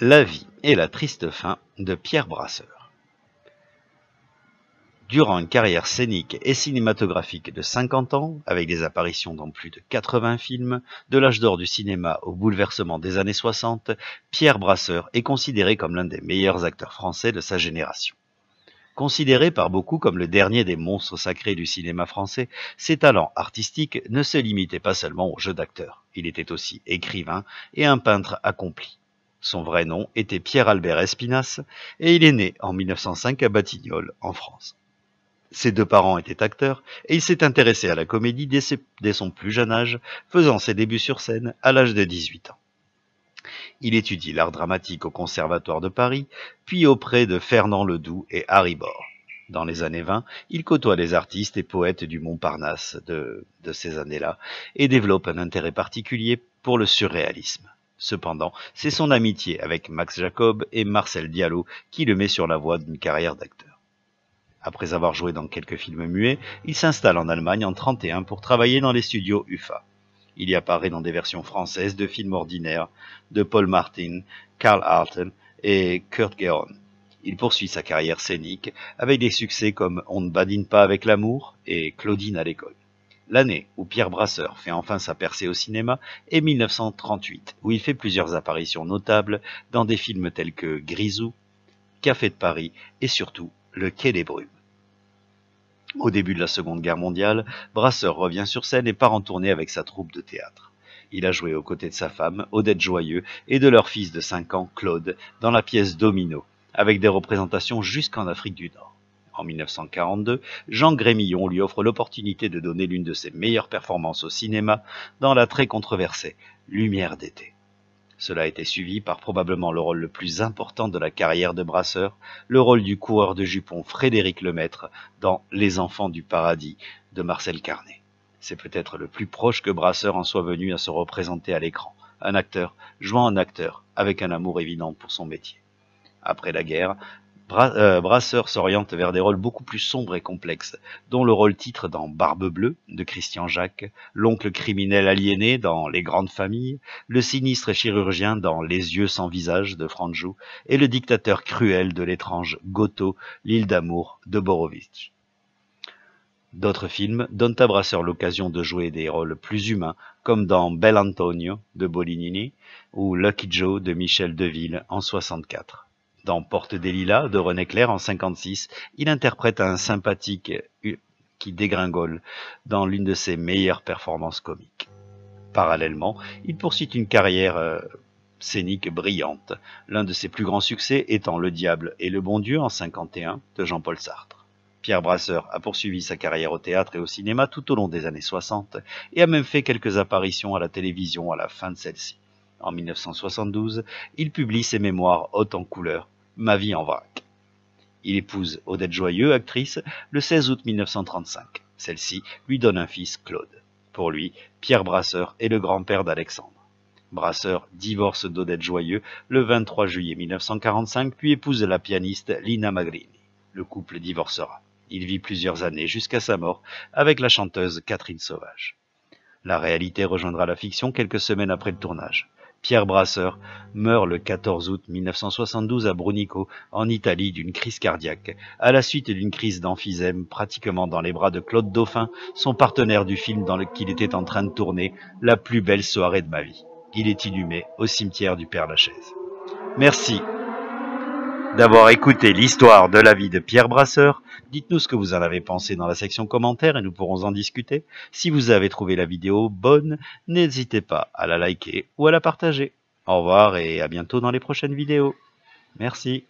La vie et la triste fin de Pierre Brasseur. Durant une carrière scénique et cinématographique de 50 ans, avec des apparitions dans plus de 80 films, de l'âge d'or du cinéma au bouleversement des années 60, Pierre Brasseur est considéré comme l'un des meilleurs acteurs français de sa génération. Considéré par beaucoup comme le dernier des monstres sacrés du cinéma français, ses talents artistiques ne se limitaient pas seulement au jeu d'acteur, il était aussi écrivain et un peintre accompli. Son vrai nom était Pierre-Albert Espinasse, et il est né en 1905 à Batignolles, en France. Ses deux parents étaient acteurs et il s'est intéressé à la comédie dès, son plus jeune âge, faisant ses débuts sur scène à l'âge de 18 ans. Il étudie l'art dramatique au Conservatoire de Paris, puis auprès de Fernand Ledoux et Harry Bord. Dans les années 20, il côtoie les artistes et poètes du Montparnasse de ces années-là et développe un intérêt particulier pour le surréalisme. Cependant, c'est son amitié avec Max Jacob et Marcel Diallo qui le met sur la voie d'une carrière d'acteur. Après avoir joué dans quelques films muets, il s'installe en Allemagne en 1931 pour travailler dans les studios UFA. Il y apparaît dans des versions françaises de films ordinaires de Paul Martin, Karl Hartel et Kurt Geron. Il poursuit sa carrière scénique avec des succès comme On ne badine pas avec l'amour et Claudine à l'école l'année où Pierre Brasseur fait enfin sa percée au cinéma est 1938, où il fait plusieurs apparitions notables dans des films tels que Grisou, Café de Paris et surtout Le Quai des Brumes. Au début de la Seconde Guerre mondiale, Brasseur revient sur scène et part en tournée avec sa troupe de théâtre. Il a joué aux côtés de sa femme, Odette Joyeux, et de leur fils de 5 ans, Claude, dans la pièce Domino, avec des représentations jusqu'en Afrique du Nord. En 1942, Jean Grémillon lui offre l'opportunité de donner l'une de ses meilleures performances au cinéma dans la très controversée Lumière d'été. Cela a été suivi par probablement le rôle le plus important de la carrière de Brasseur, le rôle du coureur de jupons Frédéric Lemaître dans Les Enfants du Paradis de Marcel Carnet. C'est peut-être le plus proche que Brasseur en soit venu à se représenter à l'écran, un acteur jouant un acteur avec un amour évident pour son métier. Après la guerre, euh, Brasseur s'oriente vers des rôles beaucoup plus sombres et complexes, dont le rôle titre dans Barbe Bleue de Christian Jacques, l'oncle criminel aliéné dans Les Grandes Familles, le sinistre chirurgien dans Les Yeux sans visage de Franjo et le dictateur cruel de l'étrange Goto, L'île d'amour de Borovitch. D'autres films donnent à Brasseur l'occasion de jouer des rôles plus humains, comme dans Bel Antonio de Bolinini ou Lucky Joe de Michel Deville en 64. Dans Porte des Lilas de René Clair en 56, il interprète un sympathique euh, qui dégringole dans l'une de ses meilleures performances comiques. Parallèlement, il poursuit une carrière euh, scénique brillante, l'un de ses plus grands succès étant Le Diable et le Bon Dieu en 51 de Jean-Paul Sartre. Pierre Brasseur a poursuivi sa carrière au théâtre et au cinéma tout au long des années 60 et a même fait quelques apparitions à la télévision à la fin de celle-ci. En 1972, il publie ses mémoires hautes en couleur Ma vie en vrac. Il épouse Odette Joyeux, actrice, le 16 août 1935. Celle-ci lui donne un fils, Claude. Pour lui, Pierre Brasseur est le grand-père d'Alexandre. Brasseur divorce d'Odette Joyeux le 23 juillet 1945, puis épouse la pianiste Lina Magrini. Le couple divorcera. Il vit plusieurs années jusqu'à sa mort avec la chanteuse Catherine Sauvage. La réalité rejoindra la fiction quelques semaines après le tournage. Pierre Brasseur, meurt le 14 août 1972 à Brunico, en Italie, d'une crise cardiaque, à la suite d'une crise d'emphysème, pratiquement dans les bras de Claude Dauphin, son partenaire du film dans lequel il était en train de tourner, La plus belle soirée de ma vie. Il est inhumé au cimetière du Père Lachaise. Merci d'avoir écouté l'histoire de la vie de Pierre Brasseur. Dites-nous ce que vous en avez pensé dans la section commentaires et nous pourrons en discuter. Si vous avez trouvé la vidéo bonne, n'hésitez pas à la liker ou à la partager. Au revoir et à bientôt dans les prochaines vidéos. Merci.